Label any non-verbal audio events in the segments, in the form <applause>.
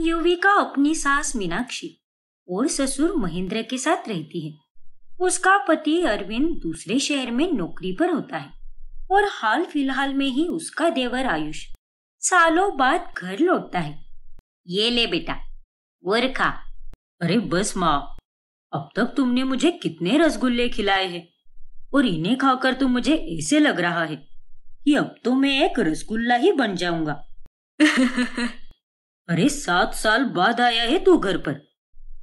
युविका अपनी सास मीनाक्षी और ससुर महेंद्र के साथ रहती है उसका पति अरविंद दूसरे शहर में नौकरी पर होता है और हाल फिलहाल में ही उसका देवर आयुष सालों बाद घर लौटता है ये ले बेटा और खा अरे बस माँ अब तक तुमने मुझे कितने रसगुल्ले खिलाए हैं और इन्हें खाकर तो मुझे ऐसे लग रहा है कि अब तो मैं एक रसगुल्ला ही बन जाऊंगा <laughs> अरे सात साल बाद आया है तू घर पर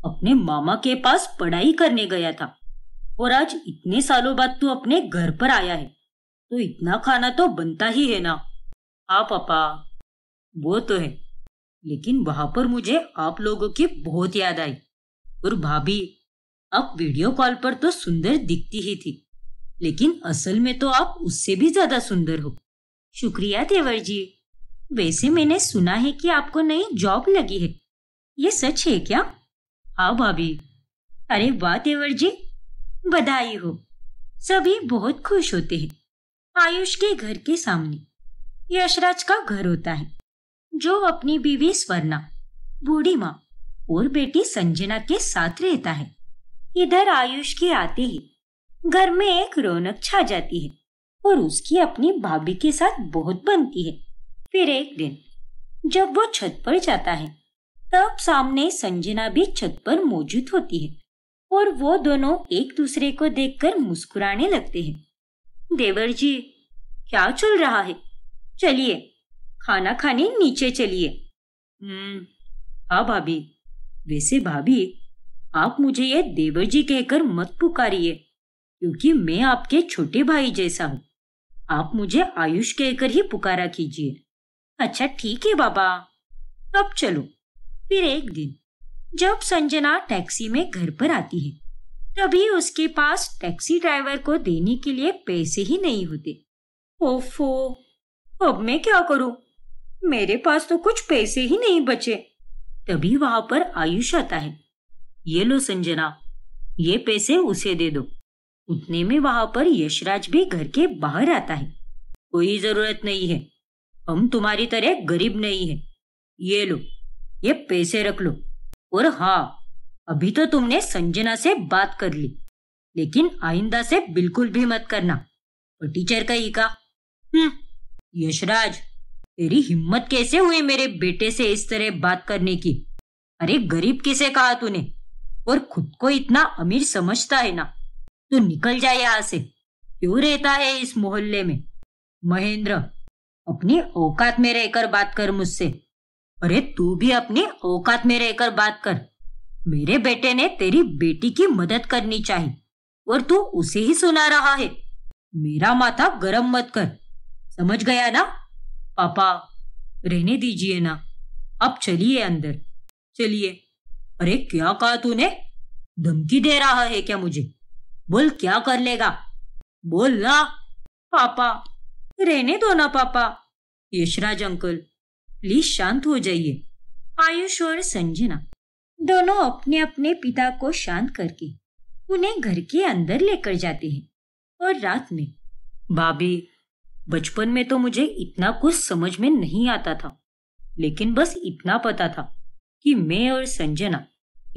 अपने मामा के पास पढ़ाई करने गया था और आज इतने सालों बाद तू अपने घर पर आया है तो इतना खाना तो बनता ही है ना हाँ पापा वो तो है लेकिन वहां पर मुझे आप लोगों की बहुत याद आई और भाभी आप वीडियो कॉल पर तो सुंदर दिखती ही थी लेकिन असल में तो आप उससे भी ज्यादा सुंदर हो शुक्रिया तेवर जी वैसे मैंने सुना है कि आपको नई जॉब लगी है ये सच है क्या हाँ भाभी अरे वाह देवर जी बधाई हो सभी बहुत खुश होते हैं आयुष के घर के सामने यशराज का घर होता है जो अपनी बीवी स्वर्णा बूढ़ी माँ और बेटी संजना के साथ रहता है इधर आयुष के आते ही घर में एक रौनक छा जाती है और उसकी अपनी भाभी के साथ बहुत बनती है फिर एक दिन जब वो छत पर जाता है तब सामने संजना भी छत पर मौजूद होती है और वो दोनों एक दूसरे को देखकर मुस्कुराने लगते हैं देवर जी क्या चल रहा है चलिए खाना खाने नीचे चलिए हम्म हाँ भाभी वैसे भाभी आप मुझे ये देवर जी कहकर मत पुकारिए क्योंकि मैं आपके छोटे भाई जैसा हूँ आप मुझे आयुष कहकर ही पुकारा कीजिए अच्छा ठीक है बाबा अब चलो फिर एक दिन जब संजना टैक्सी में घर पर आती है तभी उसके पास टैक्सी ड्राइवर को देने के लिए पैसे ही नहीं होते ओफो अब मैं क्या करूं? मेरे पास तो कुछ पैसे ही नहीं बचे तभी वहां पर आयुष आता है ये लो संजना ये पैसे उसे दे दो उतने में वहां पर यशराज भी घर के बाहर आता है कोई जरूरत नहीं है हम तुम्हारी तरह गरीब नहीं है ये लो ये पैसे रख लो और हाँ अभी तो तुमने संजना से बात कर ली लेकिन आइंदा से बिल्कुल भी मत करना और टीचर का ही का हम्म, यशराज तेरी हिम्मत कैसे हुई मेरे बेटे से इस तरह बात करने की अरे गरीब किसे कहा तूने और खुद को इतना अमीर समझता है ना तू निकल जाए यहां से क्यों रहता है इस मोहल्ले में महेंद्र अपनी औकात में रहकर बात कर मुझसे अरे तू भी अपनी औकात में रहकर बात कर मेरे बेटे ने तेरी बेटी की मदद करनी चाहिए और तू उसे ही सुना रहा है मेरा माथा गरम मत कर समझ गया ना पापा रहने दीजिए ना अब चलिए अंदर चलिए अरे क्या कहा तूने धमकी दे रहा है क्या मुझे बोल क्या कर लेगा बोल ना पापा रहने दो ना पापा यशराज अंकल प्लीज शांत हो जाइए आयुष और संजना दोनों अपने अपने पिता को शांत करके उन्हें घर के अंदर लेकर जाते हैं और रात में भाभी बचपन में तो मुझे इतना कुछ समझ में नहीं आता था लेकिन बस इतना पता था कि मैं और संजना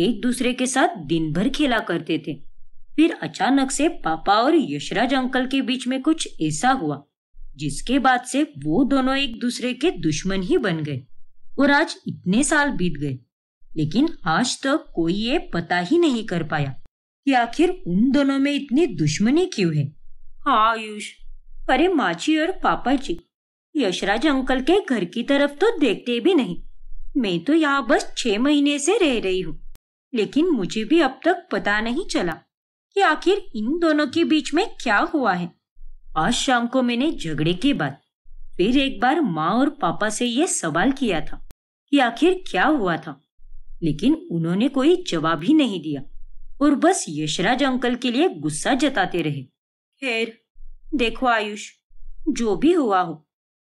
एक दूसरे के साथ दिन भर खेला करते थे फिर अचानक से पापा और यशराज अंकल के बीच में कुछ ऐसा हुआ जिसके बाद से वो दोनों एक दूसरे के दुश्मन ही बन गए और आज इतने साल बीत गए लेकिन आज तक कोई ये पता ही नहीं कर पाया कि आखिर उन दोनों में इतनी दुश्मनी क्यों है हाँ आयुष अरे माची और पापा जी यशराज अंकल के घर की तरफ तो देखते भी नहीं मैं तो यहाँ बस छह महीने से रह रही हूँ लेकिन मुझे भी अब तक पता नहीं चला कि आखिर इन दोनों के बीच में क्या हुआ है आज शाम को मैंने झगड़े के बाद फिर एक बार माँ और पापा से यह सवाल किया था कि आखिर क्या हुआ था लेकिन उन्होंने कोई जवाब ही नहीं दिया और बस यशराज अंकल के लिए गुस्सा जताते रहे खैर देखो आयुष जो भी हुआ हो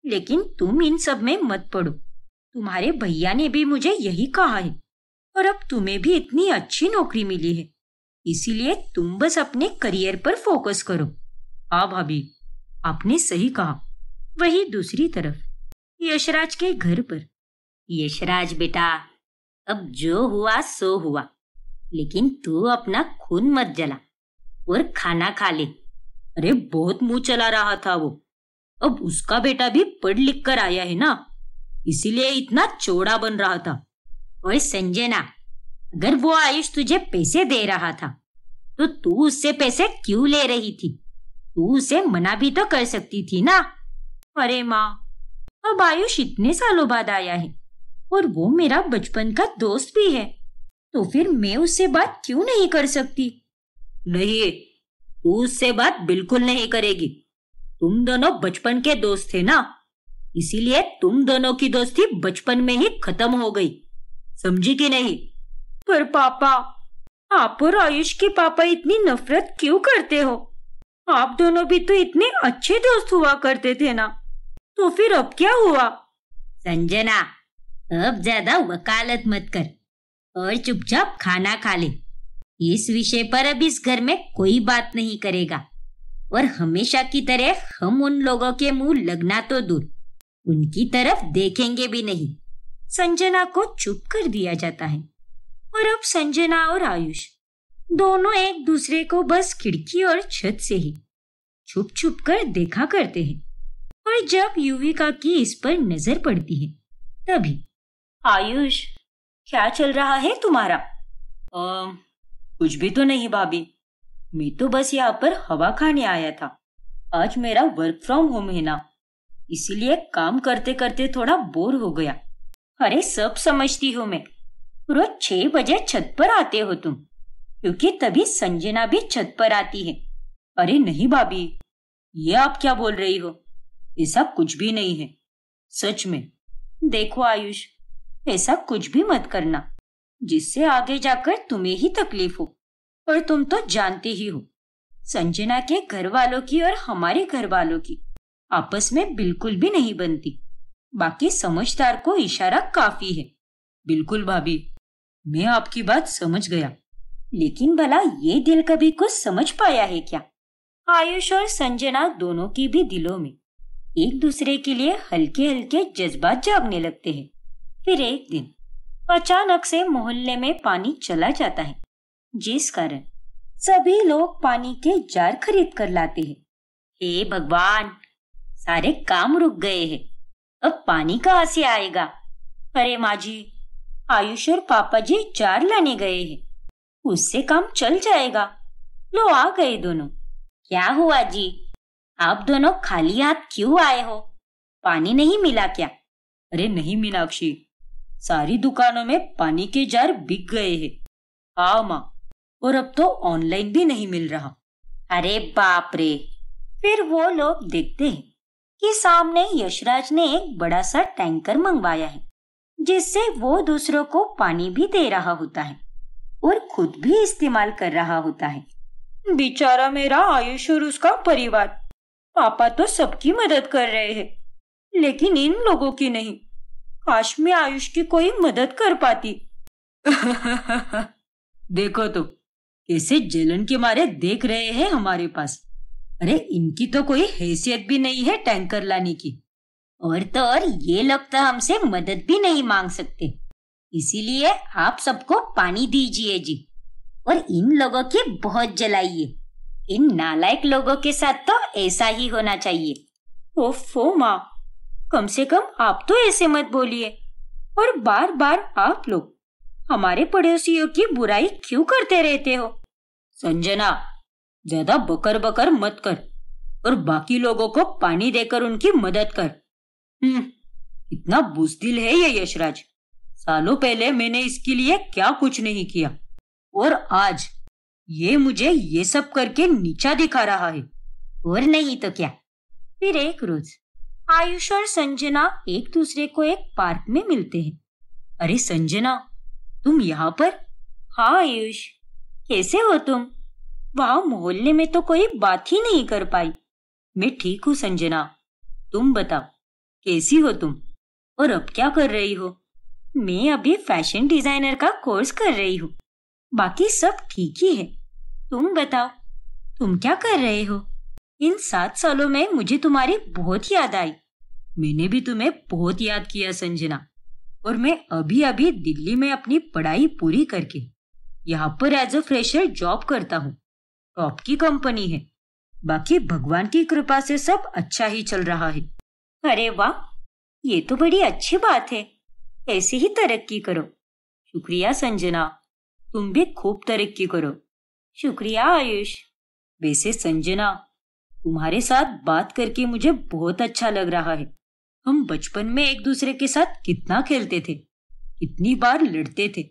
लेकिन तुम इन सब में मत पड़ो तुम्हारे भैया ने भी मुझे यही कहा है और अब तुम्हें भी इतनी अच्छी नौकरी मिली है इसीलिए तुम बस अपने करियर पर फोकस करो हाँ भाभी आपने सही कहा वही दूसरी तरफ यशराज के घर पर यशराज बेटा अब जो हुआ सो हुआ लेकिन तू अपना खून मत जला और खाना खा ले अरे बहुत मुंह चला रहा था वो अब उसका बेटा भी पढ़ लिख कर आया है ना इसीलिए इतना चौड़ा बन रहा था ओए संजना अगर वो आयुष तुझे पैसे दे रहा था तो तू उससे पैसे क्यों ले रही थी तू उसे मना भी तो कर सकती थी ना अरे माँ अब आयुष इतने सालों बाद आया है और वो मेरा बचपन का दोस्त भी है तो फिर मैं उससे बात क्यों नहीं कर सकती नहीं तू उससे बात बिल्कुल नहीं करेगी तुम दोनों बचपन के दोस्त थे ना इसीलिए तुम दोनों की दोस्ती बचपन में ही खत्म हो गई समझी कि नहीं पर पापा आप और आयुष के पापा इतनी नफरत क्यों करते हो आप दोनों भी तो इतने अच्छे दोस्त हुआ करते थे ना तो फिर अब क्या हुआ संजना अब ज्यादा वकालत मत कर और चुपचाप खाना खा ले इस विषय पर अब इस घर में कोई बात नहीं करेगा और हमेशा की तरह हम उन लोगों के मुंह लगना तो दूर उनकी तरफ देखेंगे भी नहीं संजना को चुप कर दिया जाता है और अब संजना और आयुष दोनों एक दूसरे को बस खिड़की और छत से ही छुप छुप कर देखा करते हैं और जब युविका की इस पर नजर पड़ती है तभी आयुष क्या चल रहा है तुम्हारा आ, कुछ भी तो नहीं भाभी मैं तो बस यहाँ पर हवा खाने आया था आज मेरा वर्क फ्रॉम होम है ना इसीलिए काम करते करते थोड़ा बोर हो गया अरे सब समझती हूँ मैं रोज छह बजे छत पर आते हो तुम क्योंकि तभी संजना भी छत पर आती है अरे नहीं भाभी ये आप क्या बोल रही हो ऐसा कुछ भी नहीं है सच में देखो आयुष ऐसा कुछ भी मत करना जिससे आगे जाकर तुम्हें ही तकलीफ हो और तुम तो जानते ही हो संजना के घर वालों की और हमारे घर वालों की आपस में बिल्कुल भी नहीं बनती बाकी समझदार को इशारा काफी है बिल्कुल भाभी मैं आपकी बात समझ गया लेकिन भला ये दिल कभी कुछ समझ पाया है क्या आयुष और संजना दोनों की भी दिलों में एक दूसरे के लिए हल्के हल्के जज्बात जागने लगते हैं फिर एक दिन अचानक से मोहल्ले में पानी चला जाता है जिस कारण सभी लोग पानी के जार खरीद कर लाते हैं हे भगवान सारे काम रुक गए हैं अब पानी कहाँ से आएगा अरे माँ जी आयुष और पापा जी जार लाने गए हैं उससे काम चल जाएगा लो आ गए दोनों क्या हुआ जी आप दोनों खाली हाथ क्यों आए हो पानी नहीं मिला क्या अरे नहीं मीनाक्षी सारी दुकानों में पानी के जार बिक गए हैं हा माँ और अब तो ऑनलाइन भी नहीं मिल रहा अरे बाप रे फिर वो लोग देखते हैं कि सामने यशराज ने एक बड़ा सा टैंकर मंगवाया है जिससे वो दूसरों को पानी भी दे रहा होता है और खुद भी इस्तेमाल कर रहा होता है बेचारा मेरा आयुष और उसका परिवार पापा तो सबकी मदद कर रहे हैं लेकिन इन लोगों की नहीं काश में आयुष की कोई मदद कर पाती <laughs> देखो तो, कैसे जलन के मारे देख रहे हैं हमारे पास अरे इनकी तो कोई हैसियत भी नहीं है टैंकर लाने की और तो और ये लगता तो हमसे मदद भी नहीं मांग सकते इसीलिए आप सबको पानी दीजिए जी और इन लोगों की बहुत जलाइए इन नालायक लोगों के साथ तो ऐसा ही होना चाहिए ओफो माँ कम से कम आप तो ऐसे मत बोलिए और बार बार आप लोग हमारे पड़ोसियों की बुराई क्यों करते रहते हो संजना ज्यादा बकर बकर मत कर और बाकी लोगों को पानी देकर उनकी मदद कर हम्म इतना बुजदिल है ये यशराज सालों पहले मैंने इसके लिए क्या कुछ नहीं किया और आज ये मुझे ये सब करके नीचा दिखा रहा है और नहीं तो क्या फिर एक रोज आयुष और संजना एक दूसरे को एक पार्क में मिलते हैं अरे संजना तुम यहाँ पर हाँ आयुष कैसे हो तुम वहा मोहल्ले में तो कोई बात ही नहीं कर पाई मैं ठीक हूँ संजना तुम बताओ कैसी हो तुम और अब क्या कर रही हो मैं अभी फैशन डिजाइनर का कोर्स कर रही हूँ बाकी सब ठीक ही है तुम बताओ तुम क्या कर रहे हो इन सात सालों में मुझे तुम्हारी बहुत याद आई मैंने भी तुम्हें बहुत याद किया संजना और मैं अभी अभी दिल्ली में अपनी पढ़ाई पूरी करके यहाँ पर एज अ फ्रेशर जॉब करता हूँ टॉप की कंपनी है बाकी भगवान की कृपा से सब अच्छा ही चल रहा है अरे वाह ये तो बड़ी अच्छी बात है ऐसे ही तरक्की करो शुक्रिया संजना तुम भी खूब तरक्की करो शुक्रिया आयुष वैसे संजना तुम्हारे साथ बात करके मुझे बहुत अच्छा लग रहा है हम बचपन में एक दूसरे के साथ कितना खेलते थे कितनी बार लड़ते थे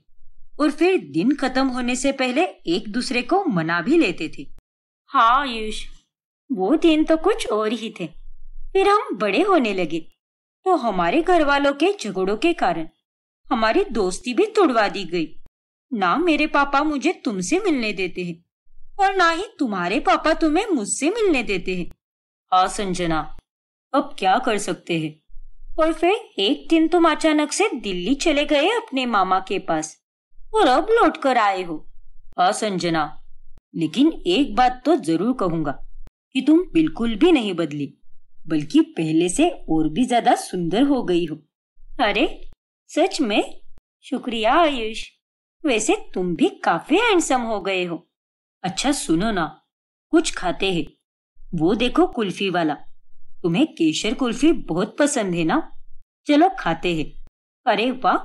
और फिर दिन खत्म होने से पहले एक दूसरे को मना भी लेते थे हाँ आयुष वो दिन तो कुछ और ही थे फिर हम बड़े होने लगे तो हमारे घर वालों के झगड़ों के कारण हमारी दोस्ती भी तोड़वा दी गई ना मेरे पापा मुझे तुमसे मिलने देते हैं और ना ही तुम्हारे पापा तुम्हें मुझसे मिलने देते हैं हाँ संजना अब क्या कर सकते हैं और फिर एक दिन तुम अचानक से दिल्ली चले गए अपने मामा के पास और अब लौट कर आए हो हाँ संजना लेकिन एक बात तो जरूर कहूंगा कि तुम बिल्कुल भी नहीं बदली बल्कि पहले से और भी ज्यादा सुंदर हो गई हो अरे सच में शुक्रिया आयुष वैसे तुम भी काफी हैंडसम हो गए हो अच्छा सुनो ना कुछ खाते हैं वो देखो कुल्फी वाला तुम्हें केशर कुल्फी बहुत पसंद है ना चलो खाते हैं अरे वाह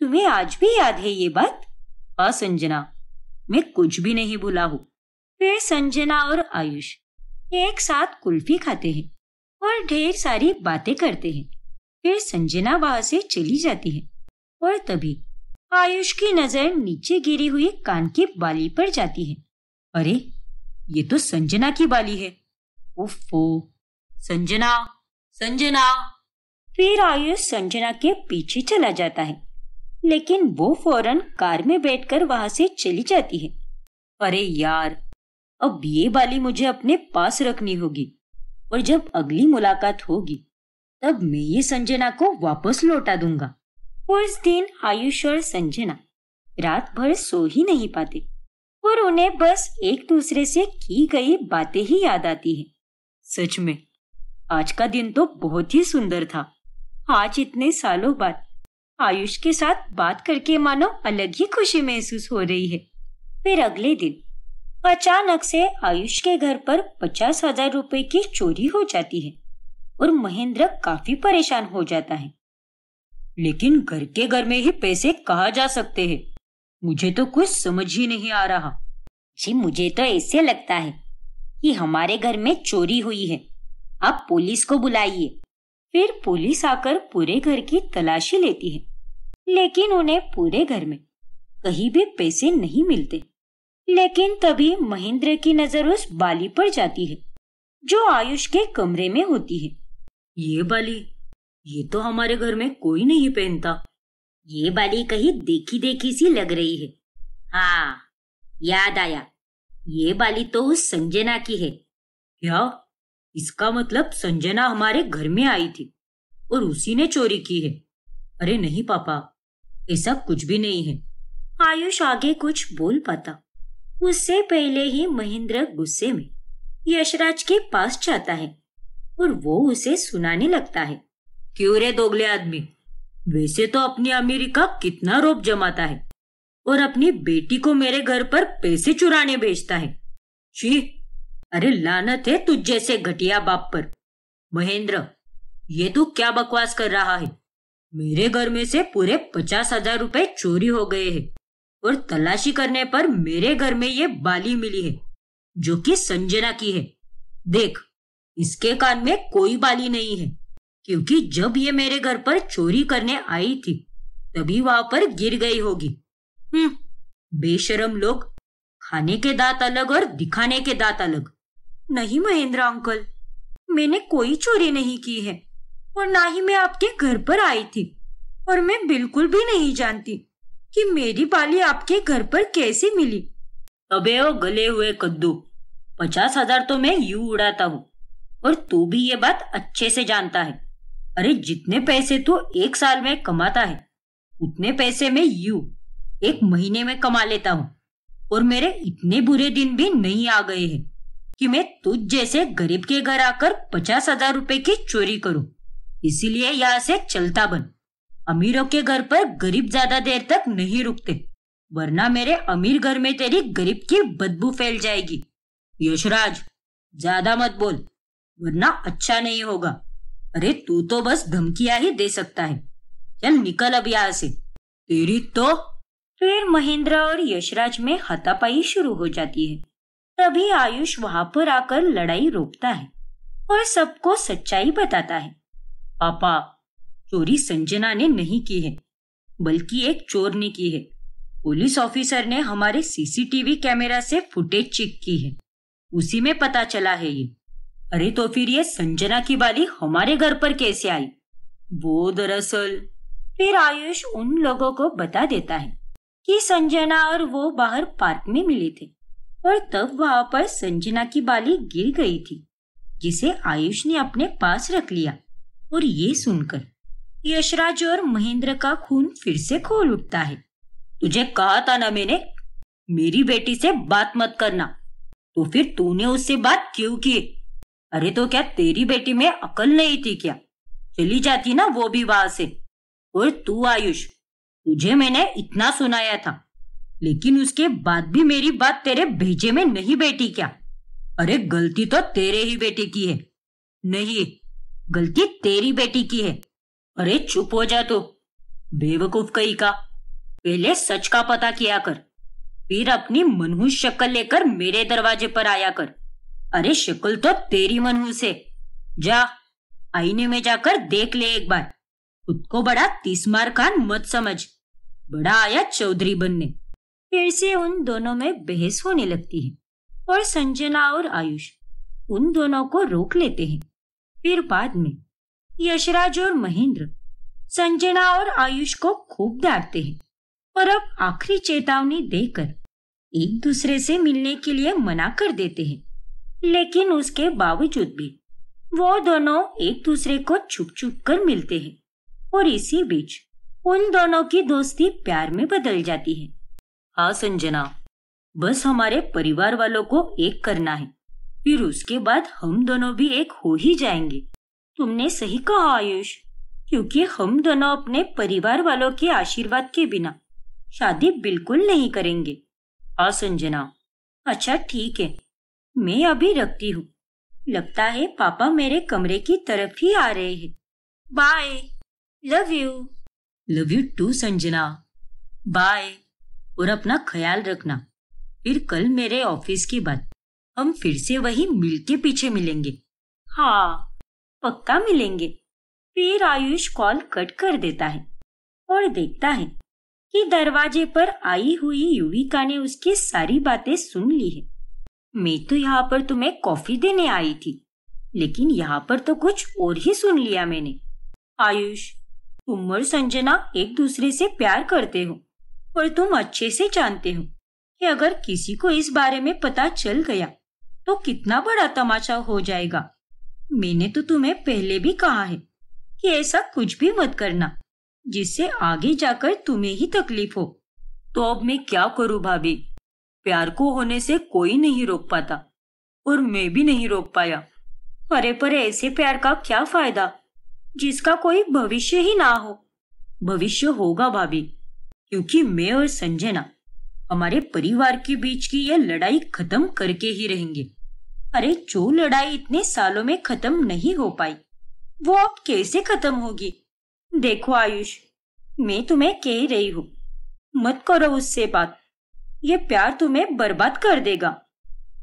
तुम्हें आज भी याद है ये बात हाँ संजना मैं कुछ भी नहीं भूला हूँ फिर संजना और आयुष एक साथ कुल्फी खाते हैं और ढेर सारी बातें करते हैं फिर संजना वहां से चली जाती है और तभी आयुष की नजर नीचे गिरी हुई कान की बाली पर जाती है अरे ये तो संजना की बाली है उफो संजना संजना फिर आयुष संजना के पीछे चला जाता है लेकिन वो फौरन कार में बैठकर वहां से चली जाती है अरे यार अब ये बाली मुझे अपने पास रखनी होगी और जब अगली मुलाकात होगी तब मैं ये संजना को वापस लौटा दूंगा उस दिन आयुष और संजना रात भर सो ही नहीं पाते और उन्हें बस एक दूसरे से की गई बातें ही याद आती है सच में आज का दिन तो बहुत ही सुंदर था आज इतने सालों बाद आयुष के साथ बात करके मानो अलग ही खुशी महसूस हो रही है फिर अगले दिन अचानक से आयुष के घर पर पचास हजार रूपए की चोरी हो जाती है और महेंद्र काफी परेशान हो जाता है लेकिन घर के घर में ही पैसे कहा जा सकते हैं मुझे तो कुछ समझ ही नहीं आ रहा जी मुझे तो ऐसे लगता है कि हमारे घर में चोरी हुई है आप पुलिस को बुलाइए फिर पुलिस आकर पूरे घर की तलाशी लेती है लेकिन उन्हें पूरे घर में कहीं भी पैसे नहीं मिलते लेकिन तभी महेंद्र की नजर उस बाली पर जाती है जो आयुष के कमरे में होती है ये बाली ये तो हमारे घर में कोई नहीं पहनता ये बाली कहीं देखी देखी सी लग रही है हाँ याद आया ये बाली तो उस संजना की है क्या इसका मतलब संजना हमारे घर में आई थी और उसी ने चोरी की है अरे नहीं पापा ऐसा कुछ भी नहीं है आयुष आगे कुछ बोल पाता उससे पहले ही महेंद्र गुस्से में यशराज के पास जाता है और वो उसे सुनाने लगता है क्यों रे दोगले आदमी वैसे तो अपनी का कितना रोप जमाता है और अपनी बेटी को मेरे घर पर पैसे चुराने भेजता है शी अरे लानत है तुझ जैसे घटिया बाप पर महेंद्र ये तू क्या बकवास कर रहा है मेरे घर में से पूरे पचास हजार रूपए चोरी हो गए हैं और तलाशी करने पर मेरे घर में ये बाली मिली है जो कि संजना की है देख इसके कान में कोई बाली नहीं है क्योंकि जब ये मेरे घर पर चोरी करने आई थी तभी वहां पर गिर गई होगी हम्म, बेशरम लोग खाने के दांत अलग और दिखाने के दांत अलग नहीं महेंद्र अंकल मैंने कोई चोरी नहीं की है और ना ही मैं आपके घर पर आई थी और मैं बिल्कुल भी नहीं जानती कि मेरी बाली आपके घर पर कैसे मिली अबे ओ गले हुए कद्दू पचास हजार तो मैं यू उड़ाता हूँ और तू भी ये बात अच्छे से जानता है अरे जितने पैसे तो एक साल में कमाता है उतने पैसे में यू एक महीने में कमा लेता हूँ और मेरे इतने बुरे दिन भी नहीं आ गए हैं कि मैं तुझ जैसे गरीब के घर आकर पचास हजार रूपए की चोरी करूं इसीलिए यहाँ से चलता बन अमीरों के घर पर गरीब ज्यादा देर तक नहीं रुकते वरना मेरे अमीर घर में तेरी गरीब की बदबू फैल जाएगी यशराज ज्यादा मत बोल वरना अच्छा नहीं होगा अरे तू तो बस धमकिया ही दे सकता है चल निकल अब यहाँ से तेरी तो फिर महेंद्र और यशराज में हाथापाई शुरू हो जाती है तभी आयुष वहां पर आकर लड़ाई रोकता है और सबको सच्चाई बताता है पापा चोरी संजना ने नहीं की है बल्कि एक चोर ने की है पुलिस ऑफिसर ने हमारे सीसीटीवी कैमरा से फुटेज चेक की है उसी में पता चला है ये अरे तो फिर ये संजना की बाली हमारे घर पर कैसे आई वो दरअसल फिर आयुष उन लोगों को बता देता है कि संजना और वो बाहर पार्क में मिले थे और तब वहां पर संजना की बाली गिर गई थी जिसे आयुष ने अपने पास रख लिया और ये सुनकर यशराज और महेंद्र का खून फिर से खोल उठता है तुझे कहा था ना मैंने मेरी बेटी से बात मत करना तो फिर तूने उससे बात क्यों की अरे तो क्या तेरी बेटी में अकल नहीं थी क्या चली जाती ना वो भी वहां से और तू आयुष तुझे मैंने इतना सुनाया था लेकिन उसके बाद भी मेरी बात तेरे भेजे में नहीं बैठी क्या अरे गलती तो तेरे ही बेटे की है नहीं गलती तेरी बेटी की है अरे चुप हो जा तो बेवकूफ कही का पहले सच का पता किया कर फिर अपनी मनहूस शक्ल लेकर मेरे दरवाजे पर आया कर अरे शिकुल तो तेरी मनहू से जा आईने में जाकर देख ले एक बार खुद को बड़ा तीसमार खान मत समझ बड़ा आया चौधरी बनने फिर से उन दोनों में बहस होने लगती है और संजना और आयुष उन दोनों को रोक लेते हैं फिर बाद में यशराज और महेंद्र संजना और आयुष को खूब डांटते हैं और अब आखिरी चेतावनी देकर एक दूसरे से मिलने के लिए मना कर देते हैं लेकिन उसके बावजूद भी वो दोनों एक दूसरे को छुप छुप कर मिलते हैं और इसी बीच उन दोनों की दोस्ती प्यार में बदल जाती है हाँ संजना बस हमारे परिवार वालों को एक करना है फिर उसके बाद हम दोनों भी एक हो ही जाएंगे तुमने सही कहा आयुष क्योंकि हम दोनों अपने परिवार वालों के आशीर्वाद के बिना शादी बिल्कुल नहीं करेंगे हाँ संजना अच्छा ठीक है मैं अभी रखती हूँ लगता है पापा मेरे कमरे की तरफ ही आ रहे हैं bye love you love you too Sanjana bye और अपना ख्याल रखना फिर कल मेरे ऑफिस की बात हम फिर से वही मिल के पीछे मिलेंगे हाँ पक्का मिलेंगे फिर आयुष कॉल कट कर देता है और देखता है कि दरवाजे पर आई हुई युविका ने उसकी सारी बातें सुन ली है मैं तो यहाँ पर तुम्हें कॉफी देने आई थी लेकिन यहाँ पर तो कुछ और ही सुन लिया मैंने आयुष तुम और संजना एक दूसरे से प्यार करते हो और तुम अच्छे से जानते हो कि अगर किसी को इस बारे में पता चल गया तो कितना बड़ा तमाशा हो जाएगा मैंने तो तुम्हें पहले भी कहा है कि ऐसा कुछ भी मत करना जिससे आगे जाकर तुम्हें ही तकलीफ हो तो अब मैं क्या करूं भाभी प्यार को होने से कोई नहीं रोक पाता और मैं भी नहीं रोक पाया अरे पर ऐसे प्यार का क्या फायदा जिसका कोई भविष्य ही ना हो भविष्य होगा भाभी क्योंकि मैं और संजय ना हमारे परिवार के बीच की यह लड़ाई खत्म करके ही रहेंगे अरे जो लड़ाई इतने सालों में खत्म नहीं हो पाई वो अब कैसे खत्म होगी देखो आयुष मैं तुम्हें कह रही हूँ मत करो उससे बात ये प्यार तुम्हें बर्बाद कर देगा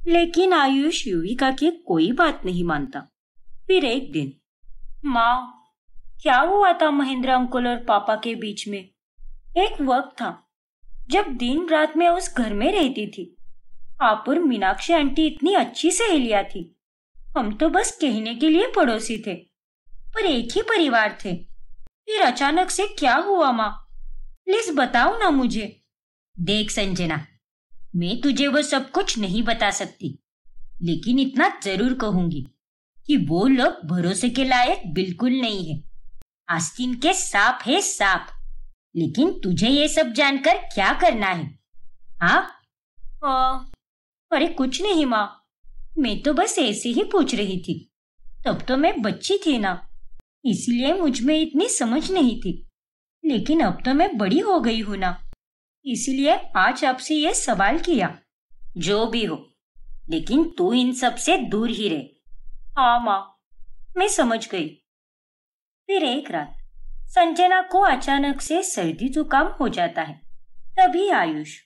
लेकिन आयुष युविका की कोई बात नहीं मानता फिर एक दिन माँ क्या हुआ था महेंद्र अंकुल और पापा के बीच में एक वक्त था जब दिन रात में उस घर में रहती थी आप और मीनाक्षी आंटी इतनी अच्छी सहेलियां थी हम तो बस कहने के लिए पड़ोसी थे पर एक ही परिवार थे फिर अचानक से क्या हुआ माँ प्लीज बताओ ना मुझे देख संजना मैं तुझे वो सब कुछ नहीं बता सकती लेकिन इतना जरूर कहूंगी कि वो लोग भरोसे के लायक बिल्कुल नहीं है आस्तीन के साफ है साफ लेकिन तुझे ये सब जानकर क्या करना है हाँ? हाँ अरे कुछ नहीं माँ मैं तो बस ऐसे ही पूछ रही थी तब तो मैं बच्ची थी ना इसलिए मुझ में इतनी समझ नहीं थी लेकिन अब तो मैं बड़ी हो गई हूं ना इसीलिए आज आपसे ये सवाल किया जो भी हो लेकिन तू इन सब से दूर ही रहे हाँ माँ मैं समझ गई फिर एक रात संजना को अचानक से सर्दी जुकाम हो जाता है तभी आयुष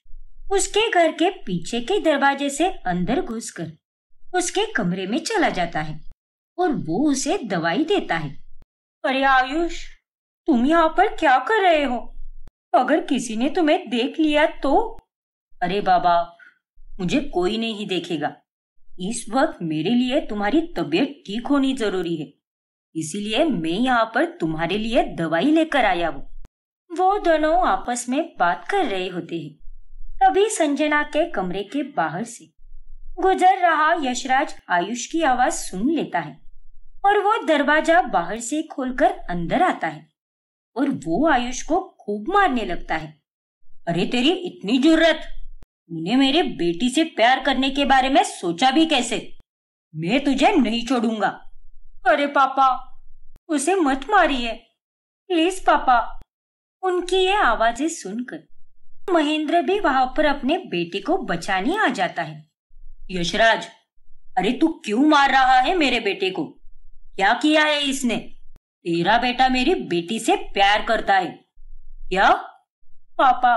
उसके घर के पीछे के दरवाजे से अंदर घुसकर उसके कमरे में चला जाता है और वो उसे दवाई देता है अरे आयुष तुम यहाँ पर क्या कर रहे हो अगर किसी ने तुम्हें देख लिया तो अरे बाबा मुझे कोई नहीं देखेगा इस वक्त मेरे लिए तुम्हारी तबीयत ठीक होनी जरूरी है इसीलिए मैं यहाँ पर तुम्हारे लिए दवाई लेकर आया हूँ वो दोनों आपस में बात कर रहे होते हैं तभी संजना के कमरे के बाहर से गुजर रहा यशराज आयुष की आवाज सुन लेता है और वो दरवाजा बाहर से खोलकर अंदर आता है और वो आयुष को खूब मारने लगता है अरे तेरी इतनी जरूरत तूने मेरे बेटी से प्यार करने के बारे में सोचा भी कैसे मैं तुझे नहीं छोड़ूंगा अरे पापा उसे मत मारिए प्लीज पापा उनकी ये आवाजें सुनकर महेंद्र भी वहां पर अपने बेटे को बचाने आ जाता है यशराज अरे तू क्यों मार रहा है मेरे बेटे को क्या किया है इसने तेरा बेटा मेरी बेटी से प्यार करता है क्या पापा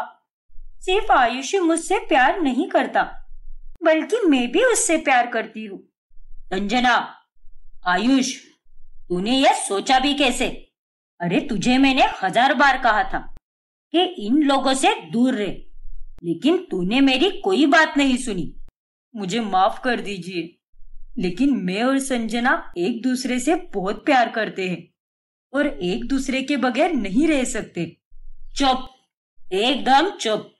सिर्फ आयुष मुझसे प्यार नहीं करता बल्कि मैं भी उससे प्यार करती हूँ अंजना आयुष तूने यह सोचा भी कैसे अरे तुझे मैंने हजार बार कहा था कि इन लोगों से दूर रहे लेकिन तूने मेरी कोई बात नहीं सुनी मुझे माफ कर दीजिए लेकिन मैं और संजना एक दूसरे से बहुत प्यार करते हैं और एक दूसरे के बगैर नहीं रह सकते चुप एकदम चुप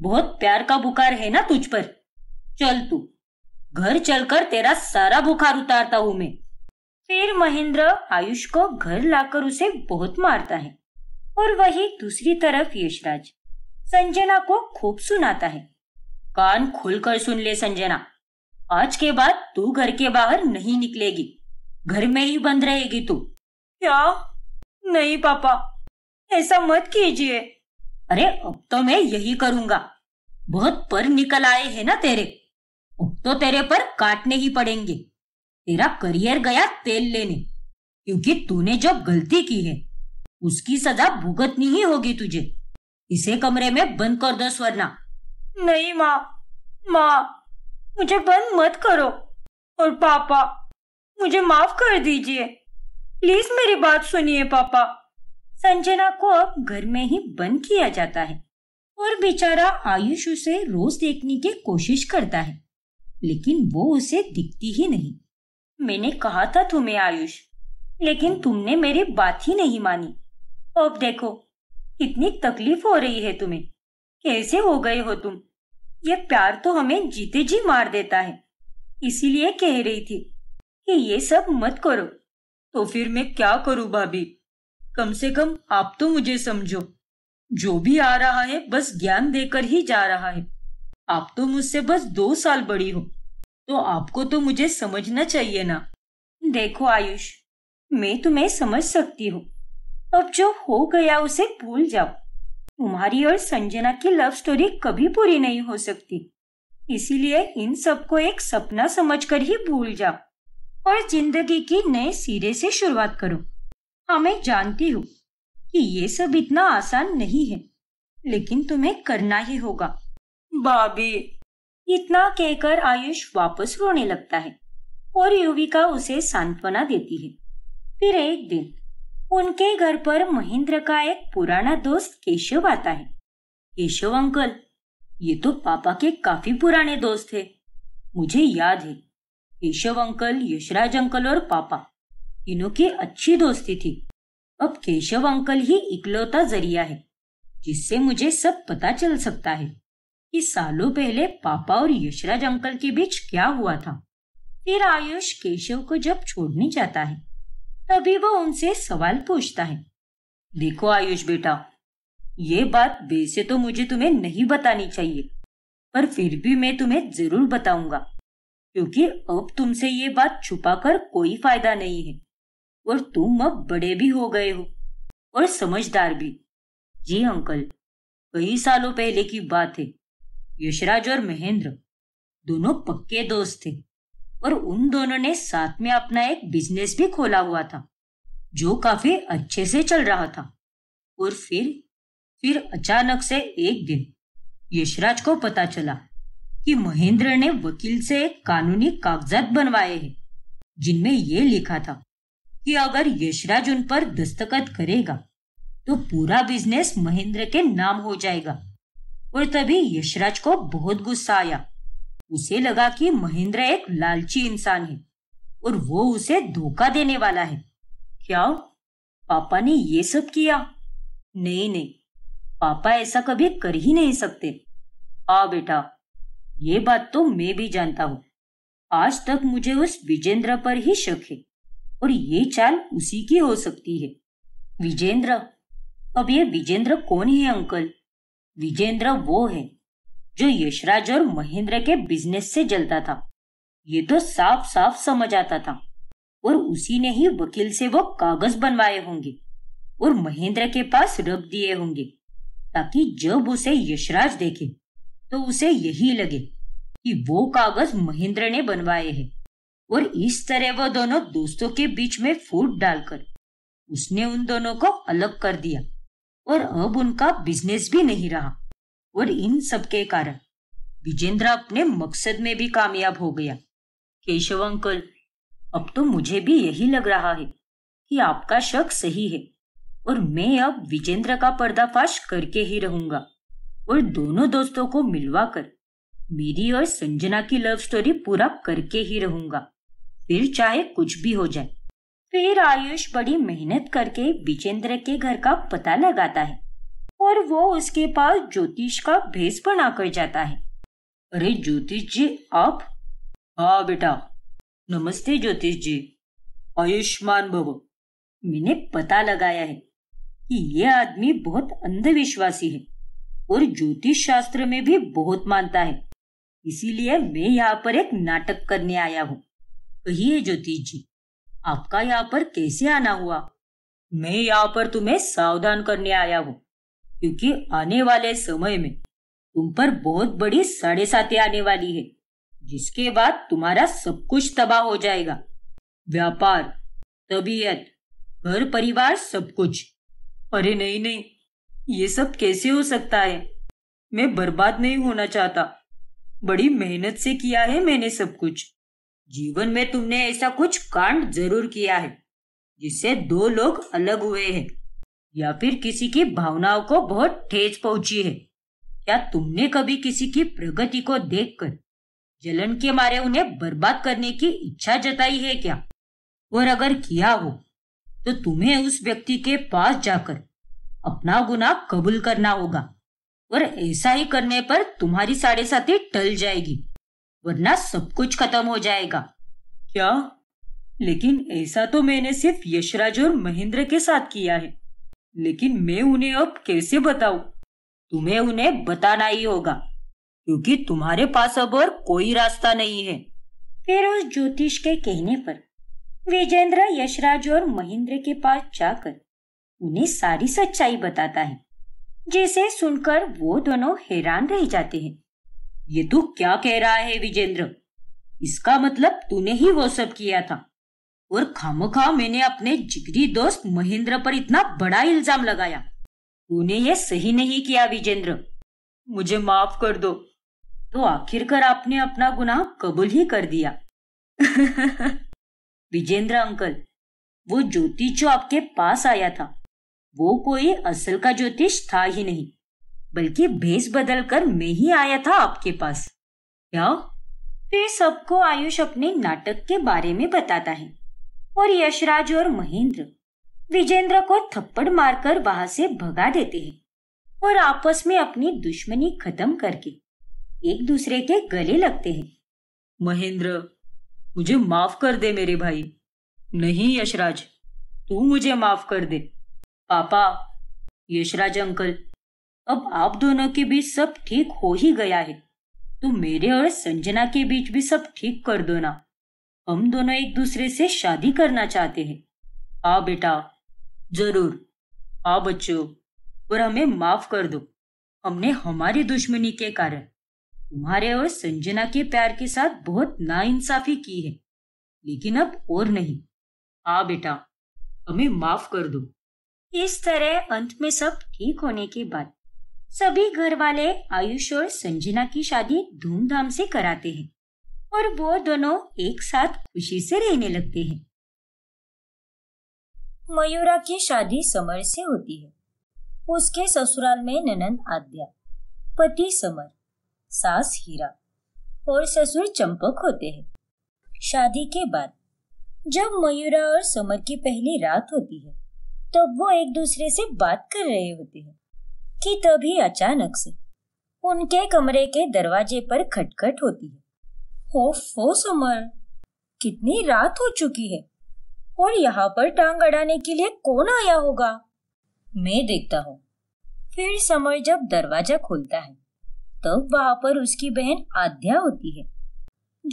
बहुत प्यार का बुखार है ना तुझ पर चल तू घर चलकर तेरा सारा बुखार उतारता हूं मैं फिर महेंद्र आयुष को घर लाकर उसे बहुत मारता है और वही दूसरी तरफ यशराज संजना को खूब सुनाता है कान खोलकर सुन ले संजना आज के बाद तू घर के बाहर नहीं निकलेगी घर में ही बंद रहेगी तू क्या नहीं पापा ऐसा मत कीजिए अरे अब तो मैं यही करूंगा बहुत पर निकल आए हैं ना तेरे अब तो तेरे पर काटने ही पड़ेंगे तेरा करियर गया तेल लेने क्योंकि तूने जो गलती की है उसकी सजा भुगतनी ही होगी तुझे इसे कमरे में बंद कर दो स्वर्णा नहीं माँ माँ मुझे बंद मत करो और पापा मुझे माफ कर दीजिए प्लीज मेरी बात सुनिए पापा संजना को अब घर में ही बंद किया जाता है और बेचारा आयुष उसे रोज देखने की कोशिश करता है लेकिन वो उसे दिखती ही नहीं मैंने कहा था तुम्हें आयुष लेकिन तुमने मेरी बात ही नहीं मानी अब देखो इतनी तकलीफ हो रही है तुम्हें कैसे हो गए हो तुम ये प्यार तो हमें जीते जी मार देता है इसीलिए कह रही थी कि ये सब मत करो तो फिर मैं क्या करूं भाभी कम से कम आप तो मुझे समझो जो भी आ रहा है बस ज्ञान देकर ही जा रहा है आप तो मुझसे बस दो साल बड़ी हो तो आपको तो मुझे समझना चाहिए ना देखो आयुष मैं तुम्हें समझ सकती हूँ अब जो हो गया उसे भूल जाओ तुम्हारी और संजना की लव स्टोरी कभी पूरी नहीं हो सकती इसीलिए इन सबको एक सपना समझकर ही भूल जाओ और जिंदगी के नए सिरे से शुरुआत करो हाँ मैं जानती हूँ कि ये सब इतना आसान नहीं है लेकिन तुम्हें करना ही होगा बाबी इतना कहकर आयुष वापस रोने लगता है और युविका उसे सांत्वना देती है फिर एक दिन उनके घर पर महेंद्र का एक पुराना दोस्त केशव आता है केशव अंकल ये तो पापा के काफी पुराने दोस्त है मुझे याद है केशव अंकल यशराज अंकल और पापा तीनों की अच्छी दोस्ती थी अब केशव अंकल ही इकलौता जरिया है जिससे मुझे सब पता चल सकता है कि सालों पहले पापा और यशराज अंकल के बीच क्या हुआ था फिर आयुष केशव को जब छोड़ने जाता है तभी वो उनसे सवाल पूछता है देखो आयुष बेटा ये बात वैसे तो मुझे तुम्हें नहीं बतानी चाहिए पर फिर भी मैं तुम्हें जरूर बताऊंगा क्योंकि अब तुमसे ये बात छुपाकर कोई फायदा नहीं है और तुम अब बड़े भी हो गए हो और समझदार भी जी अंकल कई सालों पहले की बात है यशराज और महेंद्र दोनों पक्के दोस्त थे और उन दोनों ने साथ में अपना एक बिजनेस भी खोला हुआ था जो काफी अच्छे से चल रहा था और फिर फिर अचानक से एक दिन यशराज को पता चला कि महेंद्र ने वकील से कानूनी कागजात बनवाए हैं जिनमें यह लिखा था कि अगर यशराज उन पर दस्तखत करेगा तो पूरा बिजनेस महेंद्र के नाम हो जाएगा और तभी यशराज को बहुत गुस्सा आया उसे लगा कि महेंद्र एक लालची इंसान है और वो उसे धोखा देने वाला है क्या पापा ने ये सब किया नहीं नहीं पापा ऐसा कभी कर ही नहीं सकते आ बेटा ये बात तो मैं भी जानता हूँ आज तक मुझे उस विजेंद्र पर ही शक है और ये चाल उसी की हो सकती है विजेंद्र अब ये विजेंद्र कौन है अंकल विजेंद्र वो है जो यशराज और महेंद्र के बिजनेस से जलता था ये तो साफ साफ समझ आता था और उसी ने ही वकील से वो कागज बनवाए होंगे और महेंद्र के पास रख दिए होंगे ताकि जब उसे यशराज देखे तो उसे यही लगे कि वो कागज महेंद्र ने बनवाए हैं और इस तरह वह दोनों दोस्तों के बीच में फूट डालकर उसने उन दोनों को अलग कर दिया और अब उनका बिजनेस भी नहीं रहा और इन सब के कारण विजेंद्र अपने मकसद में भी कामयाब हो गया केशव अंकल अब तो मुझे भी यही लग रहा है कि आपका शक सही है और मैं अब विजेंद्र का पर्दाफाश करके ही रहूंगा और दोनों दोस्तों को मिलवा कर मेरी और संजना की लव स्टोरी पूरा करके ही रहूंगा फिर चाहे कुछ भी हो जाए फिर आयुष बड़ी मेहनत करके विजेंद्र के घर का पता लगाता है और वो उसके पास ज्योतिष का भेस बनाकर जाता है अरे ज्योतिष जी आप हाँ बेटा नमस्ते ज्योतिष जी आयुष्मान भव मैंने पता लगाया है कि ये आदमी बहुत अंधविश्वासी है और ज्योतिष शास्त्र में भी बहुत मानता है इसीलिए मैं यहाँ पर एक नाटक करने आया हूँ कहिए ज्योतिष जी आपका यहाँ पर कैसे आना हुआ मैं यहाँ पर तुम्हें सावधान करने आया हूँ क्योंकि आने वाले समय में तुम पर बहुत बड़ी साढ़े साते आने वाली है जिसके बाद तुम्हारा सब कुछ तबाह हो जाएगा व्यापार तबीयत घर परिवार सब कुछ अरे नहीं नहीं ये सब कैसे हो सकता है मैं बर्बाद नहीं होना चाहता बड़ी मेहनत से किया है मैंने सब कुछ जीवन में तुमने ऐसा कुछ कांड जरूर किया है जिससे दो लोग अलग हुए हैं या फिर किसी की भावनाओं को बहुत ठेस पहुंची है क्या तुमने कभी किसी की प्रगति को देखकर जलन के मारे उन्हें बर्बाद करने की इच्छा जताई है क्या और अगर किया हो तो तुम्हें उस व्यक्ति के पास जाकर अपना गुना कबूल करना होगा और ऐसा ही करने पर तुम्हारी साढ़े साथी टल जाएगी वरना सब कुछ खत्म हो जाएगा क्या लेकिन ऐसा तो मैंने सिर्फ यशराज और महेंद्र के साथ किया है लेकिन मैं उन्हें अब कैसे बताऊ तुम्हें उन्हें बताना ही होगा क्योंकि तुम्हारे पास अब और कोई रास्ता नहीं है फिर उस ज्योतिष के कहने पर विजेंद्र यशराज और महेंद्र के पास जाकर उन्हें सारी सच्चाई बताता है जैसे सुनकर वो दोनों हैरान रह जाते हैं ये तू क्या कह रहा है विजेंद्र इसका मतलब तूने ही वो सब किया था और खामखा मैंने अपने जिगरी दोस्त महेंद्र पर इतना बड़ा इल्जाम लगाया तूने ये सही नहीं किया विजेंद्र मुझे माफ कर दो तो आखिरकार आपने अपना गुनाह कबूल ही कर दिया <laughs> विजेंद्र अंकल वो ज्योति जो आपके पास आया था वो कोई असल का ज्योतिष था ही नहीं बल्कि भेस बदल कर मैं ही आया था आपके पास क्या फिर सबको आयुष अपने नाटक के बारे में बताता है और यशराज और महेंद्र विजेंद्र को थप्पड़ मारकर वहां से भगा देते हैं और आपस में अपनी दुश्मनी खत्म करके एक दूसरे के गले लगते हैं महेंद्र मुझे माफ कर दे मेरे भाई नहीं यशराज तू मुझे माफ कर दे पापा यशराज अंकल अब आप दोनों के बीच सब ठीक हो ही गया है तो मेरे और संजना के बीच भी सब ठीक कर दो ना हम दोनों एक दूसरे से शादी करना चाहते हैं आ बेटा जरूर आ बच्चों और हमें माफ कर दो हमने हमारी दुश्मनी के कारण तुम्हारे और संजना के प्यार के साथ बहुत नाइंसाफी की है लेकिन अब और नहीं आ बेटा हमें माफ कर दो इस तरह अंत में सब ठीक होने के बाद सभी घर वाले आयुष और संजना की शादी धूमधाम से कराते हैं और वो दोनों एक साथ खुशी से रहने लगते हैं मयूरा की शादी समर से होती है उसके ससुराल में ननंद आद्या पति समर सास हीरा और ससुर चंपक होते हैं शादी के बाद जब मयूरा और समर की पहली रात होती है तो वो एक दूसरे से बात कर रहे होते हैं कि तभी अचानक से उनके कमरे के दरवाजे पर खटखट होती है हो समर कितनी रात हो चुकी है और यहाँ पर टांग अड़ाने के लिए कौन आया होगा मैं देखता हूँ फिर समर जब दरवाजा खोलता है तब तो वहां पर उसकी बहन आध्या होती है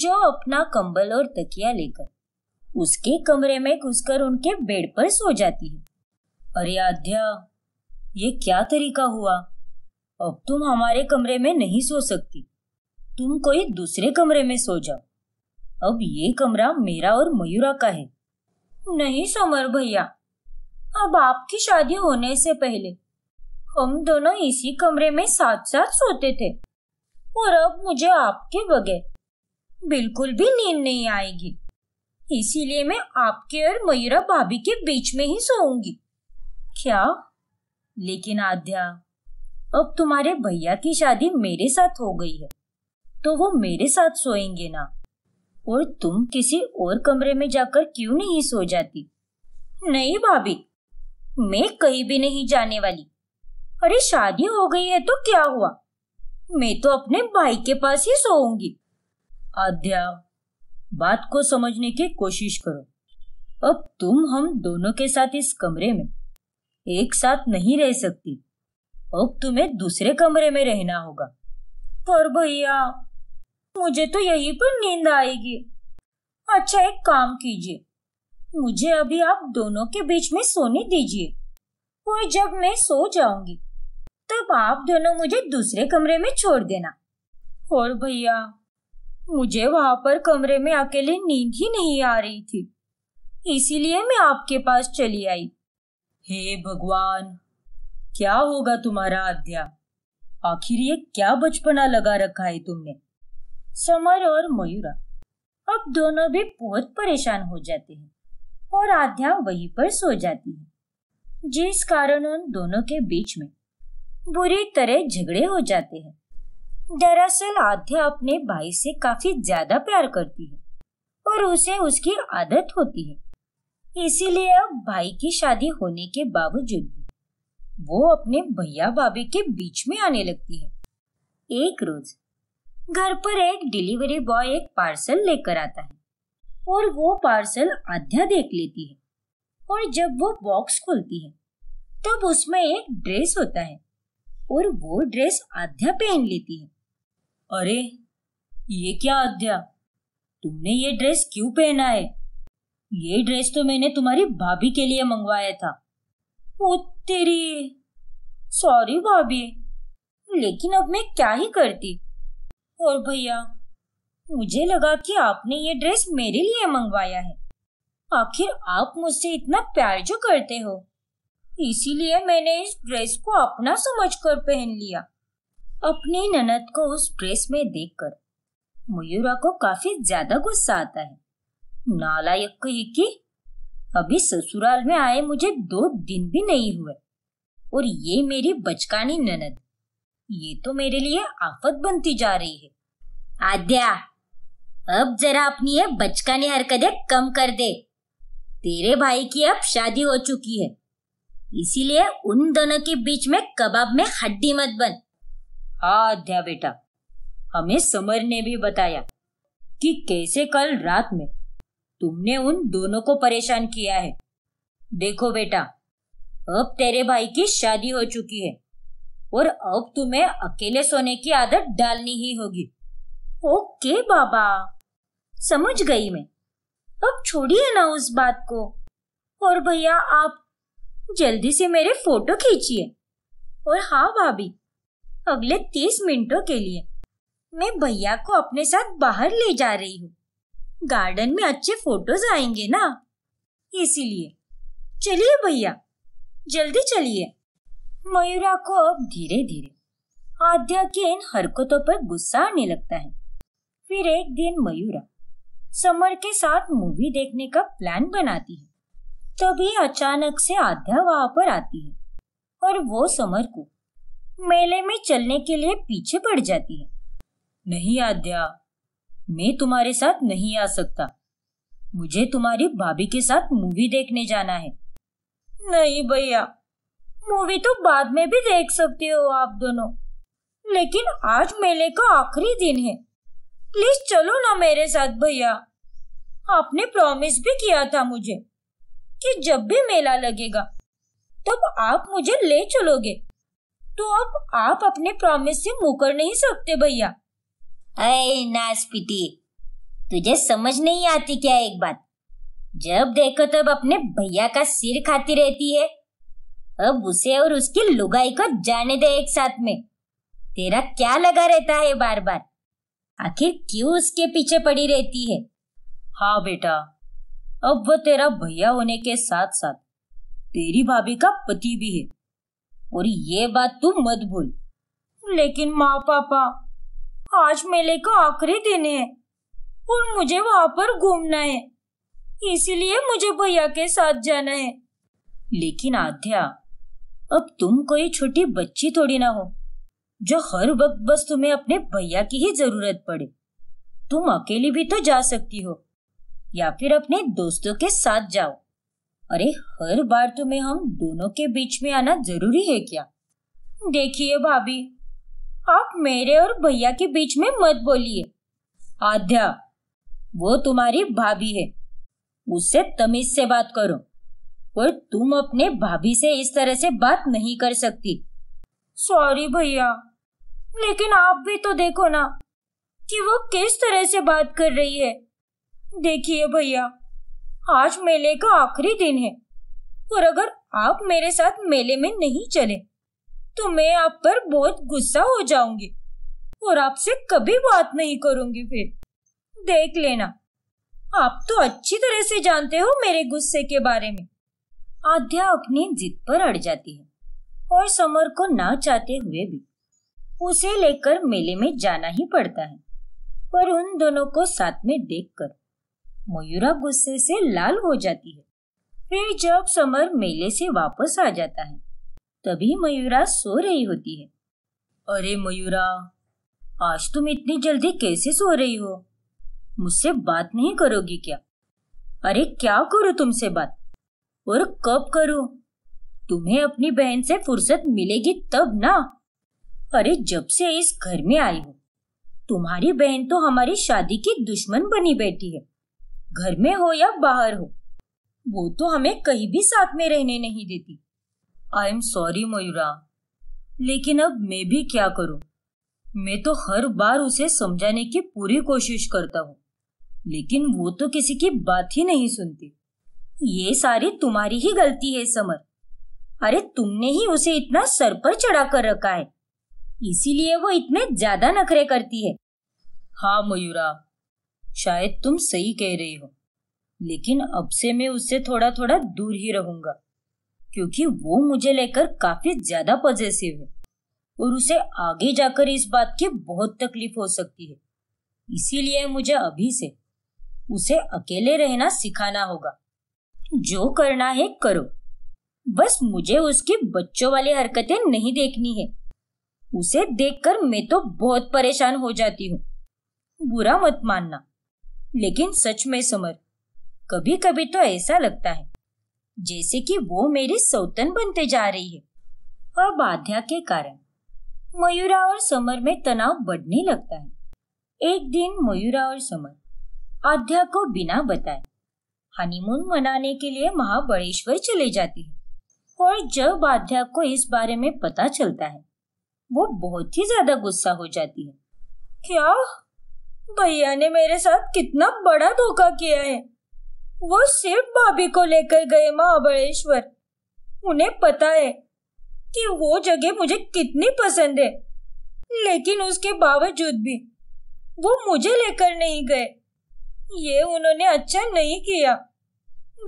जो अपना कंबल और तकिया लेकर उसके कमरे में घुसकर उनके बेड पर सो जाती है अरे आध्या ये क्या तरीका हुआ अब तुम हमारे कमरे में नहीं सो सकती तुम कोई दूसरे कमरे में सो जाओ अब ये कमरा मेरा और मयूरा का है नहीं समर भैया अब आपकी शादी होने से पहले हम दोनों इसी कमरे में साथ साथ सोते थे और अब मुझे आपके बगैर बिल्कुल भी नींद नहीं आएगी इसीलिए मैं आपके और मयूरा भाभी के बीच में ही सोऊंगी क्या लेकिन आद्या अब तुम्हारे भैया की शादी मेरे साथ हो गई है तो वो मेरे साथ सोएंगे ना और तुम किसी और कमरे में जाकर क्यों नहीं सो जाती नहीं भाभी मैं कहीं भी नहीं जाने वाली अरे शादी हो गई है तो क्या हुआ मैं तो अपने भाई के पास ही सोऊंगी आद्या बात को समझने की कोशिश करो अब तुम हम दोनों के साथ इस कमरे में एक साथ नहीं रह सकती अब तुम्हें दूसरे कमरे में रहना होगा पर भैया मुझे तो यहीं पर नींद आएगी अच्छा एक काम कीजिए मुझे अभी आप दोनों के बीच में सोने दीजिए और जब मैं सो जाऊंगी तब आप दोनों मुझे दूसरे कमरे में छोड़ देना और भैया मुझे वहां पर कमरे में अकेले नींद ही नहीं आ रही थी इसीलिए मैं आपके पास चली आई हे भगवान क्या होगा तुम्हारा आद्या आखिर ये क्या बचपना लगा रखा है तुमने समर और मयूरा अब दोनों भी बहुत परेशान हो जाते हैं और आध्या वहीं पर सो जाती है जिस कारण उन दोनों के बीच में बुरी तरह झगड़े हो जाते हैं दरअसल आध्या अपने भाई से काफी ज्यादा प्यार करती है और उसे उसकी आदत होती है इसीलिए अब भाई की शादी होने के बावजूद भी वो अपने भैया भाभी के बीच में आने लगती है एक रोज घर पर एक डिलीवरी बॉय एक पार्सल लेकर आता है और वो पार्सल आध्या देख लेती है और जब वो बॉक्स खोलती है तब उसमें एक ड्रेस होता है और वो ड्रेस आध्या पहन लेती है अरे ये क्या आध्या तुमने ये ड्रेस क्यों पहना है ये ड्रेस तो मैंने तुम्हारी भाभी के लिए मंगवाया था ओ तेरी सॉरी भाभी लेकिन अब मैं क्या ही करती और भैया मुझे लगा कि आपने ये ड्रेस मेरे लिए मंगवाया है आखिर आप मुझसे इतना प्यार जो करते हो इसीलिए मैंने इस ड्रेस को अपना समझकर पहन लिया अपनी ननद को उस ड्रेस में देखकर मयूरा को काफी ज्यादा गुस्सा आता है नालायक की अभी ससुराल में आए मुझे दो दिन भी नहीं हुए और ये मेरी बचकानी ननद ये तो मेरे लिए आफत बनती जा रही है आद्या अब जरा अपनी ये बचकानी हरकतें कम कर दे तेरे भाई की अब शादी हो चुकी है इसीलिए उन दोनों के बीच में कबाब में हड्डी मत बन हाँ आद्या बेटा हमें समर ने भी बताया कि कैसे कल रात में तुमने उन दोनों को परेशान किया है देखो बेटा अब तेरे भाई की शादी हो चुकी है और अब तुम्हें अकेले सोने की आदत डालनी ही होगी ओके बाबा समझ गई मैं अब छोड़िए ना उस बात को और भैया आप जल्दी से मेरे फोटो खींचिए और हाँ भाभी अगले तीस मिनटों के लिए मैं भैया को अपने साथ बाहर ले जा रही हूँ गार्डन में अच्छे फोटोज आएंगे ना इसीलिए चलिए भैया जल्दी चलिए मयूरा को अब धीरे धीरे आद्या के इन हरकतों पर गुस्सा आने लगता है फिर एक दिन मयूरा समर के साथ मूवी देखने का प्लान बनाती है तभी अचानक से आध्या वहां पर आती है और वो समर को मेले में चलने के लिए पीछे पड़ जाती है नहीं आध्या मैं तुम्हारे साथ नहीं आ सकता मुझे तुम्हारी भाभी के साथ मूवी देखने जाना है नहीं भैया मूवी तो बाद में भी देख सकते हो आप दोनों लेकिन आज मेले का आखिरी दिन है प्लीज चलो ना मेरे साथ भैया आपने प्रॉमिस भी किया था मुझे कि जब भी मेला लगेगा तब आप मुझे ले चलोगे तो अब आप अपने प्रॉमिस से मुकर नहीं सकते भैया अरे नासपीटी तुझे समझ नहीं आती क्या एक बात जब देखो तब अपने भैया का सिर खाती रहती है अब उसे और उसकी लुगाई को जाने दे एक साथ में तेरा क्या लगा रहता है बार बार आखिर क्यों उसके पीछे पड़ी रहती है हाँ बेटा अब वो तेरा भैया होने के साथ साथ तेरी भाभी का पति भी है और ये बात तू मत भूल लेकिन माँ पापा आज मेले का आखिरी दिन है और मुझे वहाँ पर घूमना है इसीलिए मुझे भैया के साथ जाना है लेकिन आध्या अब तुम कोई छोटी बच्ची थोड़ी ना हो जो हर वक्त बस तुम्हें अपने भैया की ही जरूरत पड़े तुम अकेली भी तो जा सकती हो या फिर अपने दोस्तों के साथ जाओ अरे हर बार तुम्हें हम दोनों के बीच में आना जरूरी है क्या देखिए भाभी आप मेरे और भैया के बीच में मत बोलिए आध्या वो तुम्हारी भाभी है उससे तमीज से बात करो पर तुम अपने भाभी से इस तरह से बात नहीं कर सकती सॉरी भैया लेकिन आप भी तो देखो ना कि वो किस तरह से बात कर रही है देखिए भैया आज मेले का आखिरी दिन है और अगर आप मेरे साथ मेले में नहीं चले तो मैं आप पर बहुत गुस्सा हो जाऊंगी और आपसे कभी बात नहीं करूंगी फिर देख लेना आप तो अच्छी तरह से जानते हो मेरे गुस्से के बारे में आध्या अपनी जिद पर अड़ जाती है और समर को ना चाहते हुए भी उसे लेकर मेले में जाना ही पड़ता है पर उन दोनों को साथ में देखकर मयूरा गुस्से से लाल हो जाती है फिर जब समर मेले से वापस आ जाता है तभी मयूरा सो रही होती है अरे मयूरा आज तुम इतनी जल्दी कैसे सो रही हो मुझसे बात नहीं करोगी क्या अरे क्या करो तुमसे बात और कब करो तुम्हें अपनी बहन से फुर्सत मिलेगी तब ना अरे जब से इस घर में आई हो तुम्हारी बहन तो हमारी शादी की दुश्मन बनी बैठी है घर में हो या बाहर हो वो तो हमें कहीं भी साथ में रहने नहीं देती आई एम सॉरी मयूरा लेकिन अब मैं भी क्या करूं मैं तो हर बार उसे समझाने की पूरी कोशिश करता हूँ लेकिन वो तो किसी की बात ही नहीं सुनती ये सारी तुम्हारी ही गलती है समर अरे तुमने ही उसे इतना सर पर चढ़ा कर रखा है इसीलिए वो इतने ज्यादा नखरे करती है हाँ मयूरा शायद तुम सही कह रही हो लेकिन अब से मैं उससे थोड़ा थोड़ा दूर ही रहूंगा क्योंकि वो मुझे लेकर काफी ज्यादा पॉजिटिव है और उसे आगे जाकर इस बात की बहुत तकलीफ हो सकती है इसीलिए मुझे अभी से उसे अकेले रहना सिखाना होगा जो करना है करो बस मुझे उसकी बच्चों वाली हरकतें नहीं देखनी है उसे देखकर मैं तो बहुत परेशान हो जाती हूँ बुरा मत मानना लेकिन सच में समर कभी कभी तो ऐसा लगता है जैसे कि वो मेरी सौतन बनते जा रही है और बाध्या के कारण मयूरा और समर में तनाव बढ़ने लगता है एक दिन मयूरा और समर आध्या को बिना बताए हनीमून मनाने के लिए महाबलेश्वर चले जाती है और जब आध्या को इस बारे में पता चलता है वो बहुत ही ज्यादा गुस्सा हो जाती है क्या भैया ने मेरे साथ कितना बड़ा धोखा किया है वो शिव भाभी को लेकर गए महाबलेश्वर उन्हें पता है कि वो जगह मुझे कितनी पसंद है लेकिन उसके बावजूद भी वो मुझे लेकर नहीं गए ये उन्होंने अच्छा नहीं किया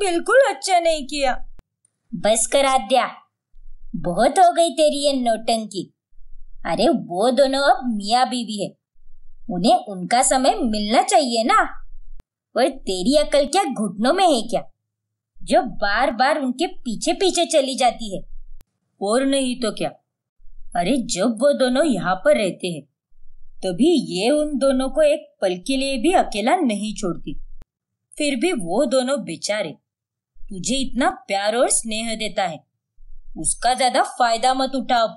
बिल्कुल अच्छा नहीं किया बस करा दिया बहुत हो गई तेरी ये नोटंकी अरे वो दोनों अब मियाँ बीवी है उन्हें उनका समय मिलना चाहिए ना पर तेरी अकल क्या घुटनों में है क्या जो बार बार उनके पीछे पीछे चली जाती है और नहीं तो क्या अरे जब वो दोनों यहाँ पर रहते हैं तभी ये उन दोनों को एक पल के लिए भी अकेला नहीं छोड़ती फिर भी वो दोनों बेचारे तुझे इतना प्यार और स्नेह देता है उसका ज्यादा फायदा मत उठाओ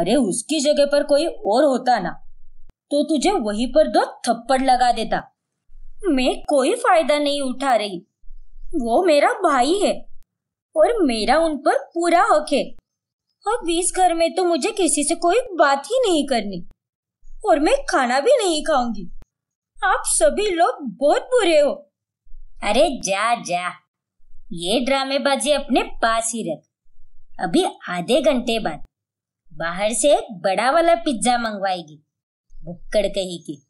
अरे उसकी जगह पर कोई और होता ना तो तुझे वहीं पर दो थप्पड़ लगा देता मैं कोई फायदा नहीं उठा रही वो मेरा भाई है और मेरा उन पर पूरा हक है अब इस घर में तो मुझे किसी से कोई बात ही नहीं करनी और मैं खाना भी नहीं खाऊंगी आप सभी लोग बहुत बुरे हो अरे जा जा ये ड्रामेबाजी अपने पास ही रख अभी आधे घंटे बाद बाहर से एक बड़ा वाला पिज्जा मंगवाएगी बुक्कड़ कहीं की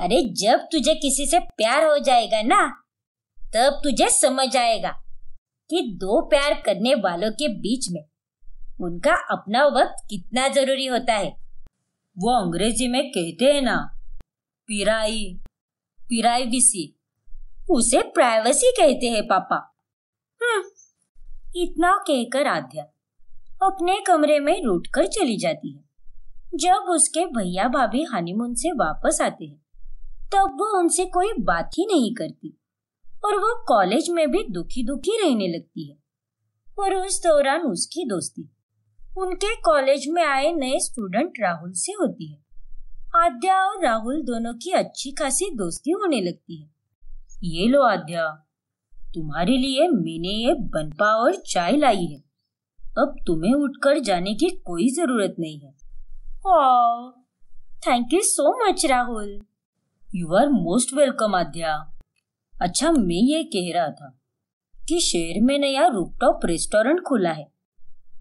अरे जब तुझे किसी से प्यार हो जाएगा ना तब तुझे समझ आएगा कि दो प्यार करने वालों के बीच में उनका अपना वक्त कितना जरूरी होता है वो अंग्रेजी में कहते हैं ना पिराई पिराइविसी उसे प्राइवेसी कहते हैं पापा हम्म, इतना कहकर आध्या अपने कमरे में रूट कर चली जाती है जब उसके भैया भाभी हनीमून से वापस आते हैं तब वो उनसे कोई बात ही नहीं करती और वो कॉलेज में भी दुखी दुखी रहने लगती है और उस दौरान उसकी दोस्ती उनके कॉलेज में आए नए स्टूडेंट राहुल से होती है आद्या और राहुल दोनों की अच्छी खासी दोस्ती होने लगती है ये लो आद्या तुम्हारे लिए मैंने ये बनपा और चाय लाई है अब तुम्हें उठकर जाने की कोई जरूरत नहीं है thank you so much Rahul you are most welcome Aadhya अच्छा मैं ये कह रहा था कि शहर में नया रूपटॉप रेस्टोरेंट खुला है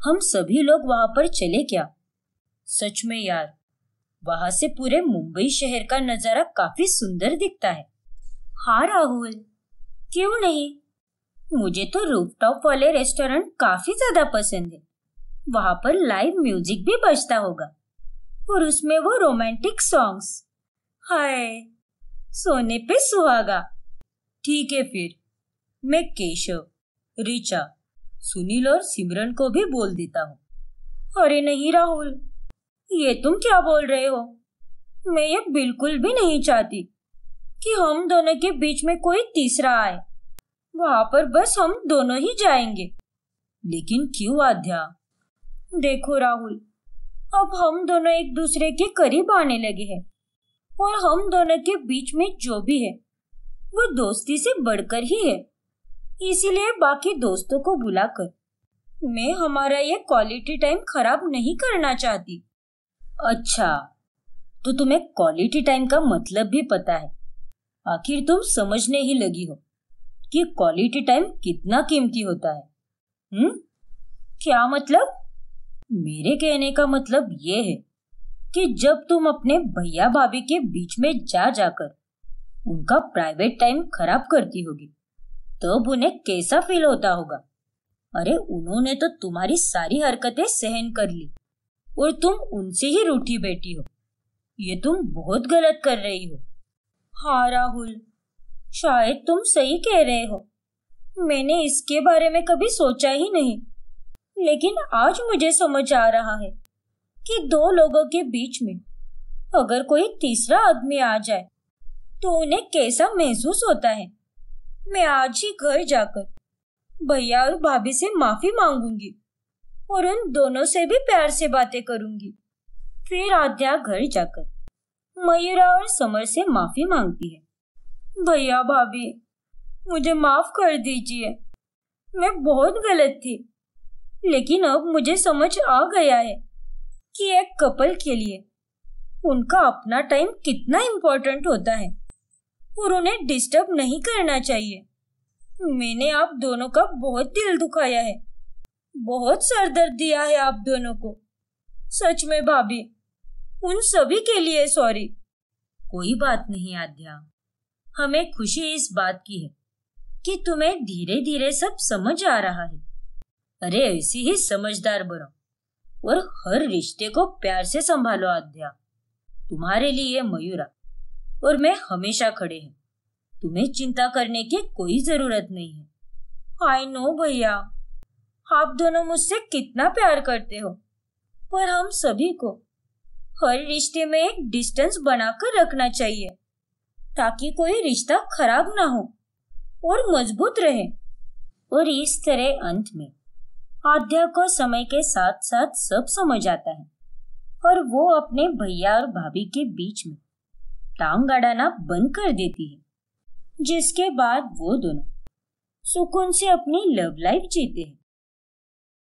हम सभी लोग वहां पर चले क्या सच में यार वहां से पूरे मुंबई शहर का नजारा काफी सुंदर दिखता है हाँ राहुल क्यों नहीं मुझे तो रूफटॉप वाले रेस्टोरेंट काफी ज्यादा पसंद है वहां पर लाइव म्यूजिक भी बजता होगा और उसमें वो रोमांटिक सॉन्ग्स हाय सोने पे सुहागा ठीक है फिर मैं केशव रिचा सुनील और सिमरन को भी बोल देता हूँ अरे नहीं राहुल ये तुम क्या बोल रहे हो मैं ये बिल्कुल भी नहीं चाहती कि हम दोनों के बीच में कोई तीसरा आए वहां पर बस हम दोनों ही जाएंगे लेकिन क्यों आध्या देखो राहुल अब हम दोनों एक दूसरे के करीब आने लगे हैं और हम दोनों के बीच में जो भी है वो दोस्ती से बढ़कर ही है इसीलिए बाकी दोस्तों को बुलाकर मैं हमारा ये क्वालिटी टाइम खराब नहीं करना चाहती अच्छा तो तुम्हें क्वालिटी टाइम का मतलब भी पता है आखिर तुम समझने ही लगी हो कि क्वालिटी टाइम कितना कीमती होता है हम्म क्या मतलब मेरे कहने का मतलब ये है कि जब तुम अपने भैया भाभी के बीच में जा जाकर उनका प्राइवेट टाइम खराब करती होगी तब तो उन्हें कैसा फील होता होगा अरे उन्होंने तो तुम्हारी सारी हरकतें सहन कर ली और तुम उनसे ही रूठी बैठी हो ये तुम बहुत गलत कर रही हो हाँ राहुल शायद तुम सही कह रहे हो मैंने इसके बारे में कभी सोचा ही नहीं लेकिन आज मुझे समझ आ रहा है कि दो लोगों के बीच में अगर कोई तीसरा आदमी आ जाए तो उन्हें कैसा महसूस होता है मैं आज ही घर जाकर भैया और भाभी से माफी मांगूंगी और उन दोनों से भी प्यार से बातें करूंगी फिर आद्या घर जाकर मयूरा और समर से माफी मांगती है भैया भाभी मुझे माफ कर दीजिए मैं बहुत गलत थी लेकिन अब मुझे समझ आ गया है कि एक कपल के लिए उनका अपना टाइम कितना इम्पोर्टेंट होता है और उन्हें डिस्टर्ब नहीं करना चाहिए मैंने आप दोनों का बहुत दिल दुखाया है बहुत सर दर्द दिया है आप दोनों को सच में भाभी उन सभी के लिए सॉरी कोई बात नहीं आध्या हमें खुशी इस बात की है कि तुम्हें धीरे धीरे सब समझ आ रहा है अरे ऐसी ही समझदार बनो और हर रिश्ते को प्यार से संभालो आद्या तुम्हारे लिए मयूरा और मैं हमेशा खड़े हैं तुम्हें चिंता करने की कोई जरूरत नहीं है आई नो भैया आप दोनों मुझसे कितना प्यार करते हो पर हम सभी को हर रिश्ते में एक डिस्टेंस बनाकर रखना चाहिए ताकि कोई रिश्ता खराब ना हो और मजबूत रहे और इस तरह अंत में आध्या को समय के साथ साथ सब समझ आता है और वो अपने भैया और भाभी के बीच में टांग अड़ाना बंद कर देती है जिसके बाद वो दोनों सुकून से अपनी लव लाइफ जीते हैं